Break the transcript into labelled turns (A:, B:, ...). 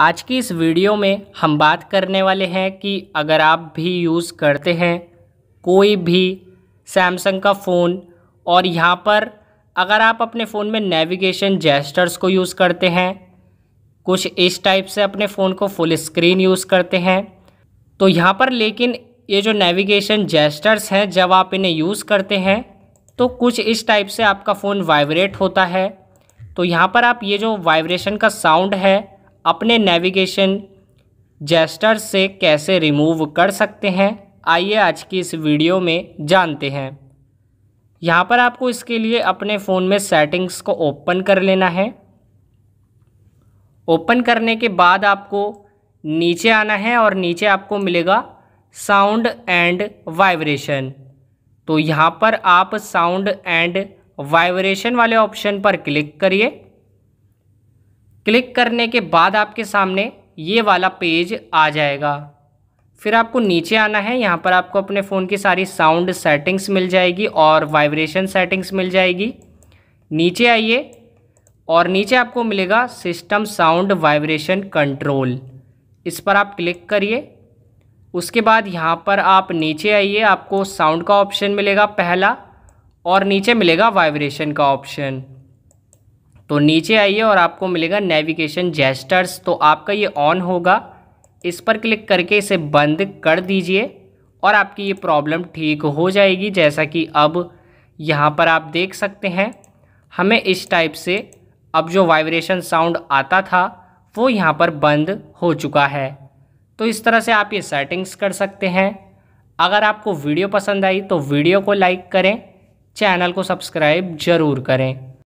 A: आज की इस वीडियो में हम बात करने वाले हैं कि अगर आप भी यूज़ करते हैं कोई भी सैमसंग का फ़ोन और यहाँ पर अगर आप अपने फ़ोन में नेविगेशन जेस्टर्स को यूज़ करते हैं कुछ इस टाइप से अपने फ़ोन को फुल स्क्रीन यूज़ करते हैं तो यहाँ पर लेकिन ये जो नेविगेशन जेस्टर्स हैं जब आप इन्हें यूज़ करते हैं तो कुछ इस टाइप से आपका फ़ोन वाइब्रेट होता है तो यहाँ पर आप ये जो वाइब्रेशन का साउंड है अपने नेविगेशन जेस्टर से कैसे रिमूव कर सकते हैं आइए आज की इस वीडियो में जानते हैं यहाँ पर आपको इसके लिए अपने फ़ोन में सेटिंग्स को ओपन कर लेना है ओपन करने के बाद आपको नीचे आना है और नीचे आपको मिलेगा साउंड एंड वाइब्रेशन तो यहाँ पर आप साउंड एंड वाइब्रेशन वाले ऑप्शन पर क्लिक करिए क्लिक करने के बाद आपके सामने ये वाला पेज आ जाएगा फिर आपको नीचे आना है यहाँ पर आपको अपने फ़ोन की सारी साउंड सेटिंग्स मिल जाएगी और वाइब्रेशन सेटिंग्स मिल जाएगी नीचे आइए और नीचे आपको मिलेगा सिस्टम साउंड वाइब्रेशन कंट्रोल इस पर आप क्लिक करिए उसके बाद यहाँ पर आप नीचे आइए आपको साउंड का ऑप्शन मिलेगा पहला और नीचे मिलेगा वाइब्रेशन का ऑप्शन तो नीचे आइए और आपको मिलेगा नेविगेशन जेस्टर्स तो आपका ये ऑन होगा इस पर क्लिक करके इसे बंद कर दीजिए और आपकी ये प्रॉब्लम ठीक हो जाएगी जैसा कि अब यहाँ पर आप देख सकते हैं हमें इस टाइप से अब जो वाइब्रेशन साउंड आता था वो यहाँ पर बंद हो चुका है तो इस तरह से आप ये सेटिंग्स कर सकते हैं अगर आपको वीडियो पसंद आई तो वीडियो को लाइक करें चैनल को सब्सक्राइब ज़रूर करें